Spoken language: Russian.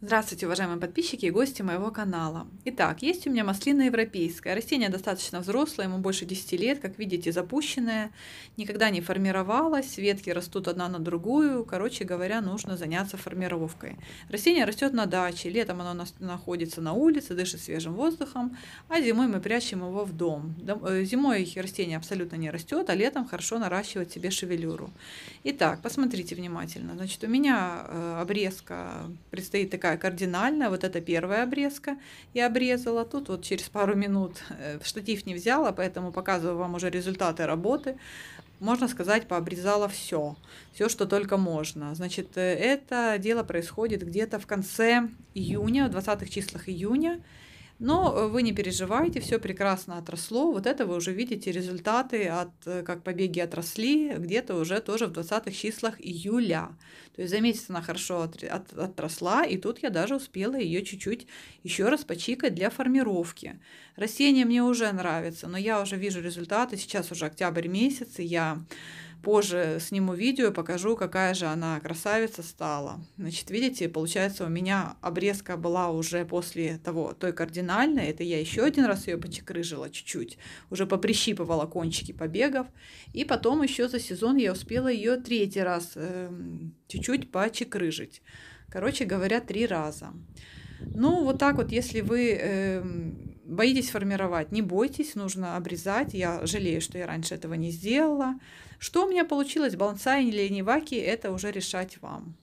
Здравствуйте, уважаемые подписчики и гости моего канала. Итак, есть у меня маслина европейская. Растение достаточно взрослое, ему больше 10 лет, как видите, запущенное, никогда не формировалось, ветки растут одна на другую, короче говоря, нужно заняться формировкой. Растение растет на даче, летом оно находится на улице, дышит свежим воздухом, а зимой мы прячем его в дом. Э, зимой растение абсолютно не растет, а летом хорошо наращивает себе шевелюру. Итак, посмотрите внимательно. Значит, у меня э, обрезка предстоит такая такая кардинальная, вот это первая обрезка я обрезала. Тут вот через пару минут э, штатив не взяла, поэтому показываю вам уже результаты работы. Можно сказать, пообрезала все, все, что только можно. Значит, э, это дело происходит где-то в конце июня, в 20-х числах июня. Но э, вы не переживайте, все прекрасно отросло. Вот это вы уже видите результаты, от, э, как побеги отросли, где-то уже тоже в 20-х числах июля. То есть за месяц она хорошо от, от, отросла, и тут я даже успела ее чуть-чуть еще раз почикать для формировки. Растение мне уже нравится, но я уже вижу результаты. Сейчас уже октябрь месяц, и я Позже сниму видео покажу, какая же она красавица стала. Значит, видите, получается, у меня обрезка была уже после того, той кардинальной. Это я еще один раз ее почекрыжила чуть-чуть. Уже поприщипывала кончики побегов. И потом еще за сезон я успела ее третий раз э, чуть-чуть почекрыжить. Короче говоря, три раза. Ну, вот так вот, если вы э, боитесь формировать, не бойтесь, нужно обрезать. Я жалею, что я раньше этого не сделала. Что у меня получилось, бонсай или неваки, это уже решать вам.